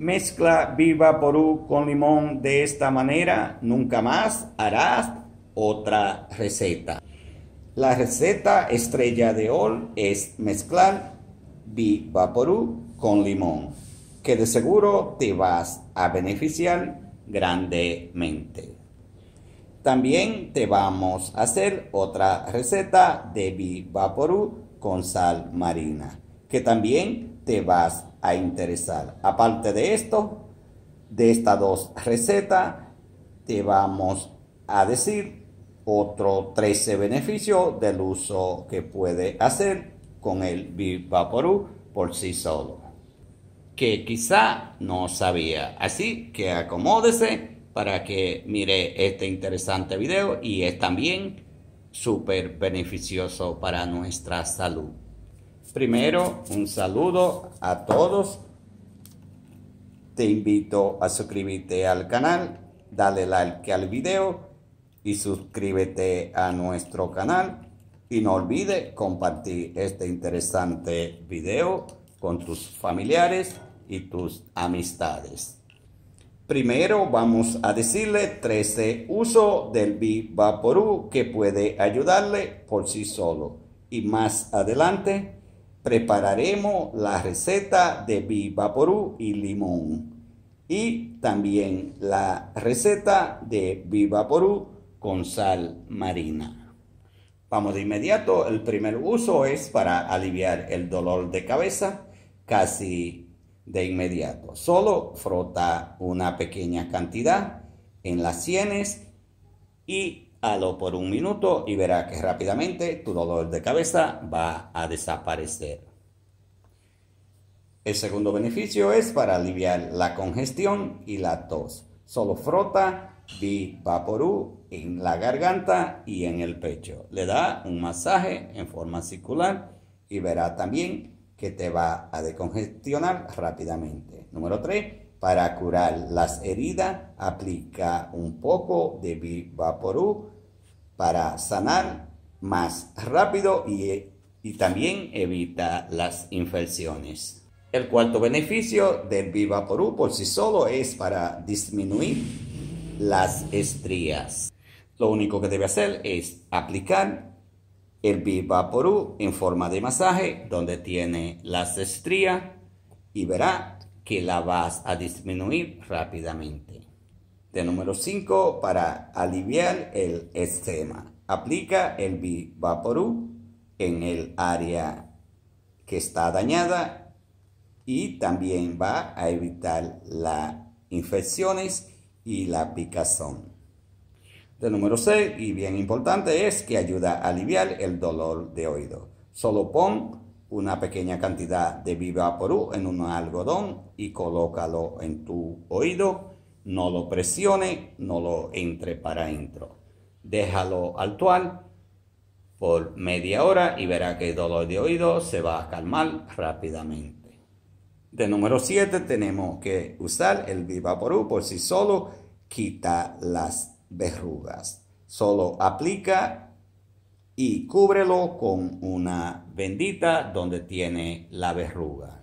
Mezcla viva porú con limón de esta manera, nunca más harás otra receta. La receta estrella de hoy es mezclar viva porú con limón, que de seguro te vas a beneficiar grandemente. También te vamos a hacer otra receta de viva porú con sal marina, que también te vas a interesar. Aparte de esto, de estas dos recetas, te vamos a decir otro 13 beneficios del uso que puede hacer con el Vivaporú por sí solo, que quizá no sabía. Así que acomódese para que mire este interesante video y es también súper beneficioso para nuestra salud. Primero, un saludo a todos. Te invito a suscribirte al canal, dale like al video y suscríbete a nuestro canal. Y no olvides compartir este interesante video con tus familiares y tus amistades. Primero vamos a decirle 13 uso del Porú que puede ayudarle por sí solo. Y más adelante prepararemos la receta de Vivaporú y limón y también la receta de porú con sal marina. Vamos de inmediato, el primer uso es para aliviar el dolor de cabeza casi de inmediato. Solo frota una pequeña cantidad en las sienes y Halo por un minuto y verá que rápidamente tu dolor de cabeza va a desaparecer. El segundo beneficio es para aliviar la congestión y la tos. Solo frota vaporú en la garganta y en el pecho. Le da un masaje en forma circular y verá también que te va a decongestionar rápidamente. Número 3 para curar las heridas, aplica un poco de Porú para sanar más rápido y, y también evita las infecciones. El cuarto beneficio del Porú por sí solo es para disminuir las estrías. Lo único que debe hacer es aplicar el Porú en forma de masaje donde tiene las estrías y verá que la vas a disminuir rápidamente. De número 5, para aliviar el eczema, aplica el Bivaporú en el área que está dañada y también va a evitar las infecciones y la picazón. De número 6, y bien importante, es que ayuda a aliviar el dolor de oído. Solo pon una pequeña cantidad de viva porú en un algodón y colócalo en tu oído. No lo presione, no lo entre para adentro. Déjalo actuar por media hora y verá que el dolor de oído se va a calmar rápidamente. De número 7 tenemos que usar el viva porú por si solo, quita las verrugas. Solo aplica y cúbrelo con una bendita donde tiene la verruga.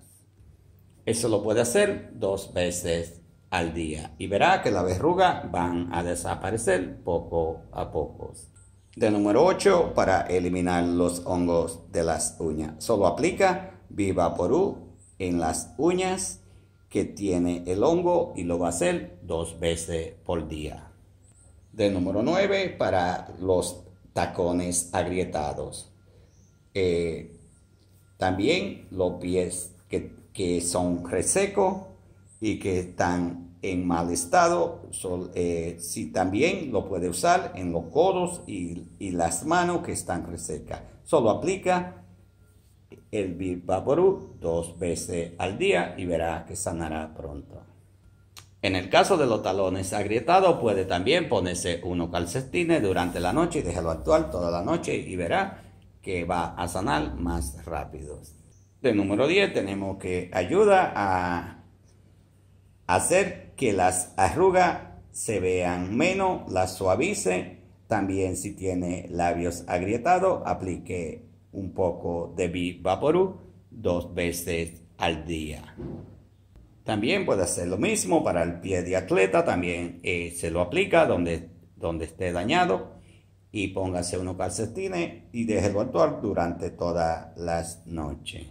Eso lo puede hacer dos veces al día y verá que la verruga van a desaparecer poco a poco. De número 8, para eliminar los hongos de las uñas. Solo aplica Viva Porú en las uñas que tiene el hongo y lo va a hacer dos veces por día. De número 9, para los tacones agrietados. Eh, también los pies que, que, son resecos y que están en mal estado, si eh, también lo puede usar en los codos y, las manos que están resecas. Solo aplica el Bilbaború dos veces al día y verá que sanará pronto. En el caso de los talones agrietados, puede también ponerse uno calcetines durante la noche y dejarlo actuar toda la noche y verá que va a sanar más rápido. De número 10 tenemos que ayuda a hacer que las arrugas se vean menos, las suavice. También si tiene labios agrietados, aplique un poco de Bivaporú dos veces al día. También puede hacer lo mismo para el pie de atleta, también eh, se lo aplica donde, donde esté dañado y póngase unos calcetines y déjelo actuar durante todas las noches.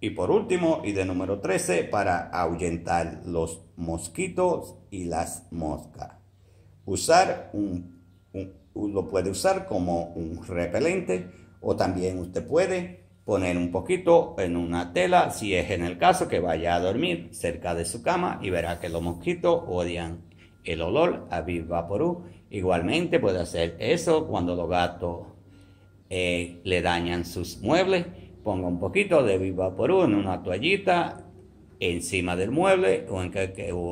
Y por último, y de número 13, para ahuyentar los mosquitos y las moscas. Usar un, lo puede usar como un repelente o también usted puede poner un poquito en una tela si es en el caso que vaya a dormir cerca de su cama y verá que los mosquitos odian el olor a viva Igualmente puede hacer eso cuando los gatos eh, le dañan sus muebles. Ponga un poquito de viva por en una toallita encima del mueble o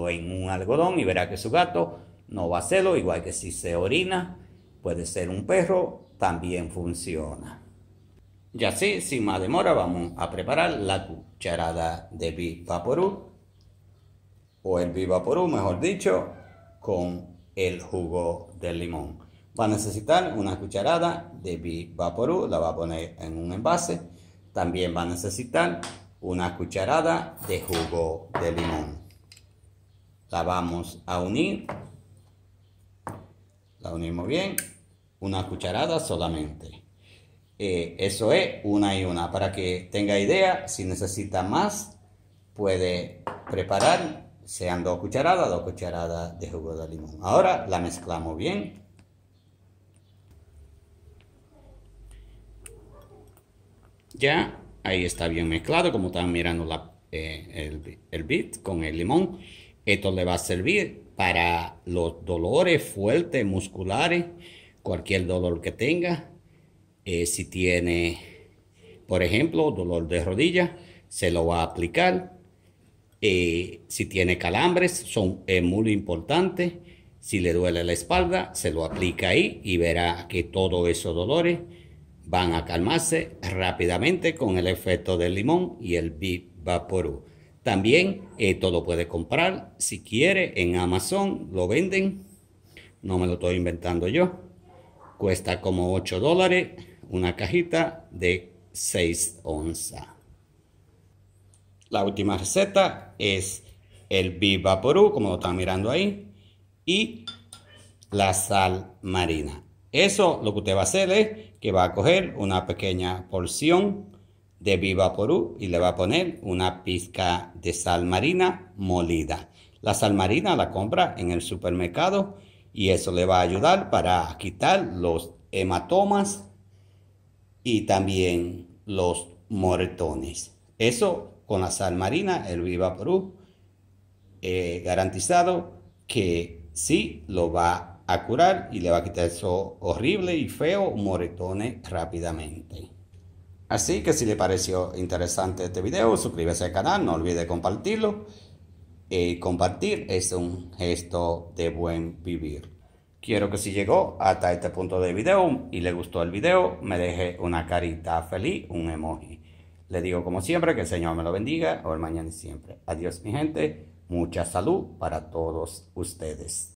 en, un algodón y verá que su gato no va a hacerlo, igual que si se orina, puede ser un perro, también funciona. Y así, sin más demora, vamos a preparar la cucharada de Vivaporú, o el Vivaporú, mejor dicho, con el jugo de limón. Va a necesitar una cucharada de Vaporú, la va a poner en un envase. También va a necesitar una cucharada de jugo de limón. La vamos a unir. La unimos bien. Una cucharada solamente. Eh, eso es una y una. Para que tenga idea, si necesita más, puede preparar sean dos cucharadas, dos cucharadas de jugo de limón. Ahora la mezclamos bien. Ya, ahí está bien mezclado, como están mirando la, eh, el, bit con el limón. Esto le va a servir para los dolores fuertes, musculares, cualquier dolor que tenga. Eh, si tiene, por ejemplo, dolor de rodilla, se lo va a aplicar eh, si tiene calambres, son eh, muy importante. Si le duele la espalda, se lo aplica ahí y verá que todos esos dolores van a calmarse rápidamente con el efecto del limón y el Vaporú. También esto eh, lo puede comprar si quiere en Amazon, lo venden, no me lo estoy inventando yo. Cuesta como 8 dólares una cajita de 6 onzas. La última receta es el Viva Porú, como lo están mirando ahí, y la sal marina. Eso lo que usted va a hacer es que va a coger una pequeña porción de Viva Porú y le va a poner una pizca de sal marina molida. La sal marina la compra en el supermercado y eso le va a ayudar para quitar los hematomas y también los moretones. Eso con la sal marina, el Viva Perú, eh, garantizado que sí lo va a curar y le va a quitar eso horrible y feo moretones rápidamente. Así que si le pareció interesante este video, suscríbase al canal, no olvide compartirlo. Eh, compartir es un gesto de buen vivir. Quiero que si llegó hasta este punto del video y le gustó el video, me deje una carita feliz, un emoji. Le digo como siempre que el Señor me lo bendiga, hoy, mañana y siempre. Adiós mi gente, mucha salud para todos ustedes.